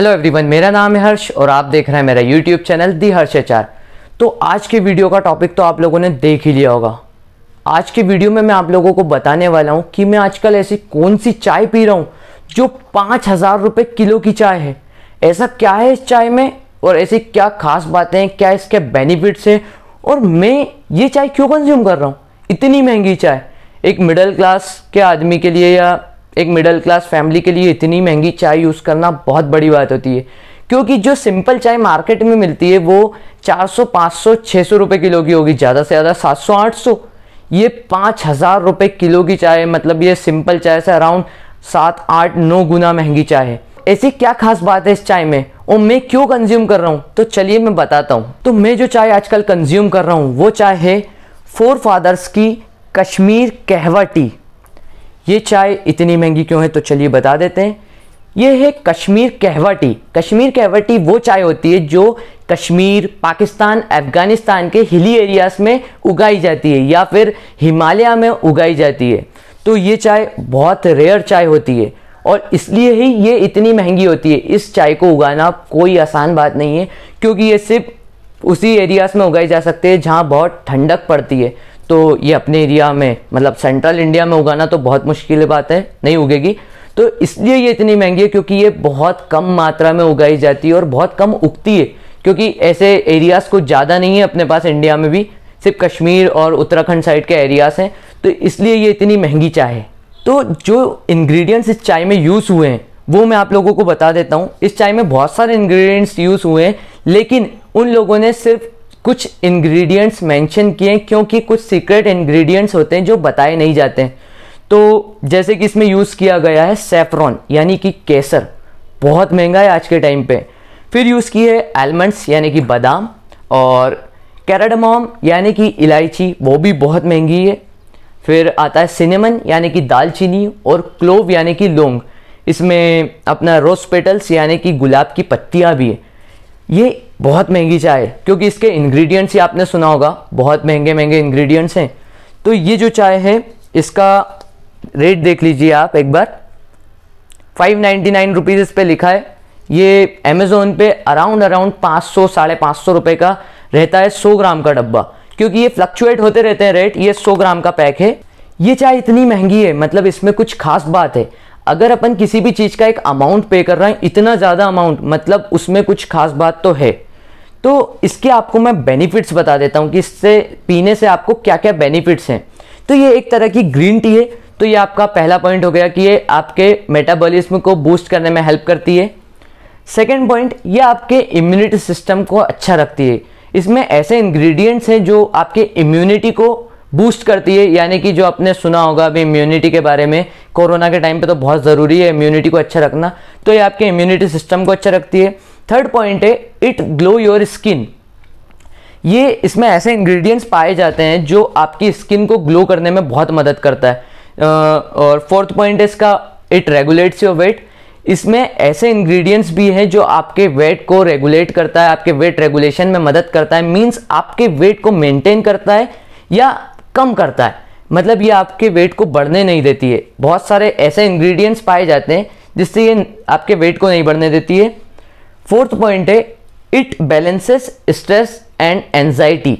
hello everyone मेरा नाम है हर्ष और आप देख रहे हैं मेरा YouTube channel the Harsh H तो आज के वीडियो का टॉपिक तो आप लोगों ने देख ही लिया होगा आज के वीडियो में मैं आप लोगों को बताने वाला हूँ कि मैं आजकल ऐसी कौन सी चाय पी रहा हूँ जो पाँच हज़ार रुपये किलो की चाय है ऐसा क्या है इस चाय में और ऐसी क्या खास बातें हैं क्या इसके बेनिफिट्स हैं और मैं ये चाय क्यों कंज्यूम कर रहा हूँ इतनी महंगी चाय एक मिडिल क्लास के आदमी के लिए या एक मिडिल क्लास फैमिली के लिए इतनी महंगी चाय यूज़ करना बहुत बड़ी बात होती है क्योंकि जो सिंपल चाय मार्केट में मिलती है वो 400, 500, 600 रुपए किलो की होगी ज़्यादा से ज़्यादा 700, 800 ये पांच हज़ार रुपए किलो की चाय मतलब ये सिंपल चाय से अराउंड सात आठ नौ गुना महंगी चाय है ऐसी क्या खास बात है इस चाय में और मैं क्यों कंज्यूम कर रहा हूँ तो चलिए मैं बताता हूँ तो मैं जो चाय आजकल कंज्यूम कर रहा हूँ वो चाय है फोर फादर्स की कश्मीर कहवा टी ये चाय इतनी महंगी क्यों है तो चलिए बता देते हैं ये है कश्मीर कहवा टी कश्मीर कहवा टी वो चाय होती है जो कश्मीर पाकिस्तान अफ़गानिस्तान के हिली एरियाज़ में उगाई जाती है या फिर हिमालय में उगाई जाती है तो ये चाय बहुत रेयर चाय होती है और इसलिए ही ये इतनी महंगी होती है इस चाय को उगाना कोई आसान बात नहीं है क्योंकि ये सिर्फ उसी एरियाज़ में उगाई जा सकती है जहाँ बहुत ठंडक पड़ती है तो ये अपने एरिया में मतलब सेंट्रल इंडिया में उगाना तो बहुत मुश्किल बात है नहीं उगेगी तो इसलिए ये इतनी महंगी है क्योंकि ये बहुत कम मात्रा में उगाई जाती है और बहुत कम उगती है क्योंकि ऐसे एरियाज़ कुछ ज़्यादा नहीं है अपने पास इंडिया में भी सिर्फ कश्मीर और उत्तराखंड साइड के एरियाज़ हैं तो इसलिए ये इतनी महंगी चाय है तो जो इंग्रेडिएंट्स इस चाय में यूज़ हुए हैं वो मैं आप लोगों को बता देता हूँ इस चाय में बहुत सारे इंग्रेडिएंट्स यूज़ हुए हैं लेकिन उन लोगों ने सिर्फ कुछ इंग्रेडिएंट्स मेंशन किए क्योंकि कुछ सीक्रेट इंग्रेडिएंट्स होते हैं जो बताए नहीं जाते हैं तो जैसे कि इसमें यूज़ किया गया है सेफ्रॉन यानी कि केसर बहुत महंगा है आज के टाइम पे फिर यूज़ की है आलमंड्स यानी कि बादाम और कैराडमोम यानी कि इलायची वो भी बहुत महंगी है फिर आता है सिनेमन यानी कि दालचीनी और क्लोव यानी कि लौंग इसमें अपना रोज पेटल्स यानी कि गुलाब की पत्तियाँ भी है ये बहुत महंगी चाय है क्योंकि इसके इंग्रेडिएंट्स ही आपने सुना होगा बहुत महंगे महंगे इंग्रेडिएंट्स हैं तो ये जो चाय है इसका रेट देख लीजिए आप एक बार फाइव नाइन्टी नाइन रुपीज़ इस पर लिखा है ये अमेज़ोन पे अराउंड अराउंड पाँच सौ साढ़े पाँच सौ रुपये का रहता है सौ ग्राम का डब्बा क्योंकि ये फ्लक्चुएट होते रहते हैं रेट ये सौ ग्राम का पैक है ये चाय इतनी महंगी है मतलब इसमें कुछ खास बात है अगर अपन किसी भी चीज़ का एक अमाउंट पे कर रहे हैं इतना ज़्यादा अमाउंट मतलब उसमें कुछ खास बात तो है तो इसके आपको मैं बेनिफिट्स बता देता हूँ कि इससे पीने से आपको क्या क्या बेनिफिट्स हैं तो ये एक तरह की ग्रीन टी है तो ये आपका पहला पॉइंट हो गया कि ये आपके मेटाबॉलिज्म को बूस्ट करने में हेल्प करती है सेकेंड पॉइंट ये आपके इम्यूनिटी सिस्टम को अच्छा रखती है इसमें ऐसे इंग्रेडिएंट्स हैं जो आपके इम्यूनिटी को बूस्ट करती है यानी कि जो आपने सुना होगा अभी इम्यूनिटी के बारे में कोरोना के टाइम पे तो बहुत ज़रूरी है इम्यूनिटी को अच्छा रखना तो ये आपके इम्यूनिटी सिस्टम को अच्छा रखती है थर्ड पॉइंट है इट ग्लो योर स्किन ये इसमें ऐसे इंग्रेडिएंट्स पाए जाते हैं जो आपकी स्किन को ग्लो करने में बहुत मदद करता है और फोर्थ पॉइंट है इसका इट रेगुलेट्स योर वेट इसमें ऐसे इंग्रेडिएंट्स भी हैं जो आपके वेट को रेगुलेट करता है आपके वेट रेगुलेशन में मदद करता है मींस आपके वेट को मेंटेन करता है या कम करता है मतलब ये आपके वेट को बढ़ने नहीं देती है बहुत सारे ऐसे इंग्रेडिएंट्स पाए जाते हैं जिससे ये आपके वेट को नहीं बढ़ने देती है फोर्थ पॉइंट है it balances stress and anxiety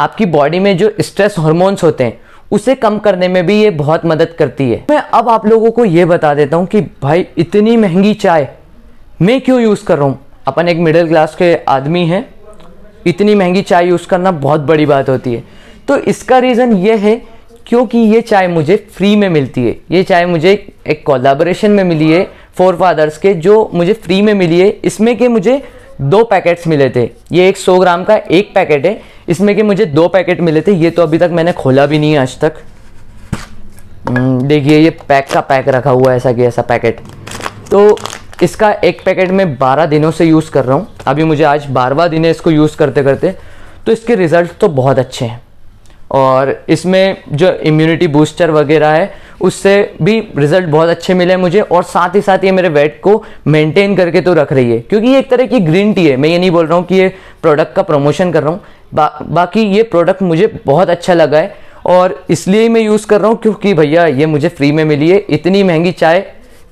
आपकी बॉडी में जो स्ट्रेस हॉर्मोन्स होते हैं उसे कम करने में भी ये बहुत मदद करती है मैं अब आप लोगों को ये बता देता हूँ कि भाई इतनी महंगी चाय मैं क्यों यूज़ कर रहा हूँ अपन एक मिडिल क्लास के आदमी हैं इतनी महंगी चाय यूज़ करना बहुत बड़ी बात होती है तो इसका रीज़न ये है क्योंकि ये चाय मुझे फ्री में मिलती है ये चाय मुझे एक कोलाबोरेशन में मिली है फोर फादर्स के जो मुझे फ्री में मिली है इसमें के मुझे दो पैकेट्स मिले थे ये एक सौ ग्राम का एक पैकेट है इसमें के मुझे दो पैकेट मिले थे ये तो अभी तक मैंने खोला भी नहीं है आज तक हम्म, देखिए ये पैक का पैक रखा हुआ है ऐसा कि ऐसा पैकेट तो इसका एक पैकेट मैं बारह दिनों से यूज़ कर रहा हूँ अभी मुझे आज बारहवा दिन है इसको यूज़ करते करते तो इसके रिज़ल्ट तो बहुत अच्छे हैं और इसमें जो इम्यूनिटी बूस्टर वगैरह है उससे भी रिजल्ट बहुत अच्छे मिले मुझे और साथ ही साथ ये मेरे वेट को मेंटेन करके तो रख रही है क्योंकि ये एक तरह की ग्रीन टी है मैं ये नहीं बोल रहा हूँ कि ये प्रोडक्ट का प्रमोशन कर रहा हूँ बा, बाकी ये प्रोडक्ट मुझे बहुत अच्छा लगा है और इसलिए ही मैं यूज़ कर रहा हूँ क्योंकि भैया ये मुझे फ्री में मिली है इतनी महंगी चाय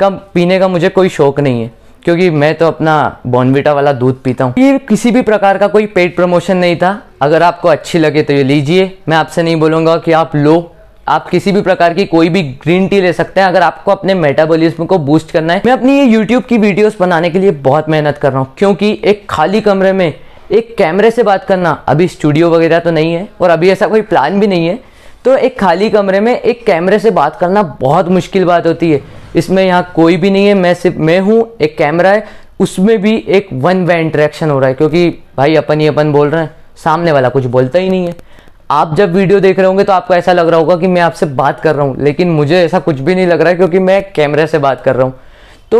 का पीने का मुझे कोई शौक नहीं है क्योंकि मैं तो अपना बॉर्नविटा वाला दूध पीता हूँ ये किसी भी प्रकार का कोई पेड प्रमोशन नहीं था अगर आपको अच्छी लगे तो ये लीजिए मैं आपसे नहीं बोलूँगा कि आप लो आप किसी भी प्रकार की कोई भी ग्रीन टी ले सकते हैं अगर आपको अपने मेटाबॉलिज्म को बूस्ट करना है मैं अपनी ये यूट्यूब की वीडियोस बनाने के लिए बहुत मेहनत कर रहा हूँ क्योंकि एक खाली कमरे में एक कैमरे से बात करना अभी स्टूडियो वगैरह तो नहीं है और अभी ऐसा कोई प्लान भी नहीं है तो एक खाली कमरे में एक कैमरे से बात करना बहुत मुश्किल बात होती है इसमें यहाँ कोई भी नहीं है मैं सिर्फ मैं हूँ एक कैमरा है उसमें भी एक वन वे इंटरेक्शन हो रहा है क्योंकि भाई अपन ही अपन बोल रहे हैं सामने वाला कुछ बोलता ही नहीं है आप जब वीडियो देख रहे होंगे तो आपको ऐसा लग रहा होगा कि मैं आपसे बात कर रहा हूँ लेकिन मुझे ऐसा कुछ भी नहीं लग रहा है क्योंकि मैं कैमरे से बात कर रहा हूँ तो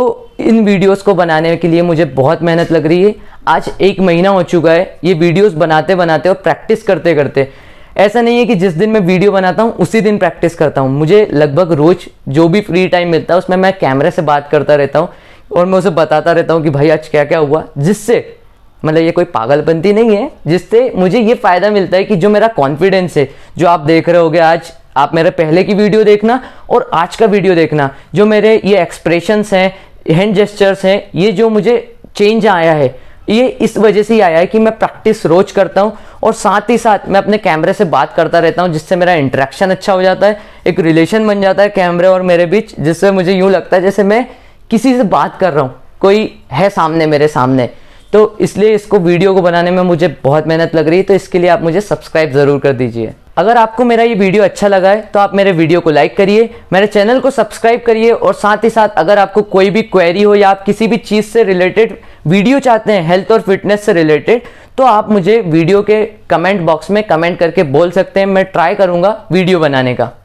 इन वीडियोस को बनाने के लिए मुझे बहुत मेहनत लग रही है आज एक महीना हो चुका है ये वीडियोस बनाते बनाते और प्रैक्टिस करते करते ऐसा नहीं है कि जिस दिन मैं वीडियो बनाता हूँ उसी दिन प्रैक्टिस करता हूँ मुझे लगभग रोज़ जो भी फ्री टाइम मिलता है उसमें मैं कैमरे से बात करता रहता हूँ और मैं उसे बताता रहता हूँ कि भाई आज क्या क्या हुआ जिससे मतलब ये कोई पागलपंती नहीं है जिससे मुझे ये फ़ायदा मिलता है कि जो मेरा कॉन्फिडेंस है जो आप देख रहे होगे आज आप मेरे पहले की वीडियो देखना और आज का वीडियो देखना जो मेरे ये एक्सप्रेशंस हैं हैंड जेस्चर्स हैं ये जो मुझे चेंज आया है ये इस वजह से ही आया है कि मैं प्रैक्टिस रोज करता हूँ और साथ ही साथ मैं अपने कैमरे से बात करता रहता हूँ जिससे मेरा इंट्रैक्शन अच्छा हो जाता है एक रिलेशन बन जाता है कैमरे और मेरे बीच जिससे मुझे यूँ लगता है जैसे मैं किसी से बात कर रहा हूँ कोई है सामने मेरे सामने तो इसलिए इसको वीडियो को बनाने में मुझे बहुत मेहनत लग रही है तो इसके लिए आप मुझे सब्सक्राइब ज़रूर कर दीजिए अगर आपको मेरा ये वीडियो अच्छा लगा है तो आप मेरे वीडियो को लाइक करिए मेरे चैनल को सब्सक्राइब करिए और साथ ही साथ अगर आपको कोई भी क्वेरी हो या आप किसी भी चीज़ से रिलेटेड वीडियो चाहते हैं हेल्थ और फिटनेस से रिलेटेड तो आप मुझे वीडियो के कमेंट बॉक्स में कमेंट करके बोल सकते हैं मैं ट्राई करूँगा वीडियो बनाने का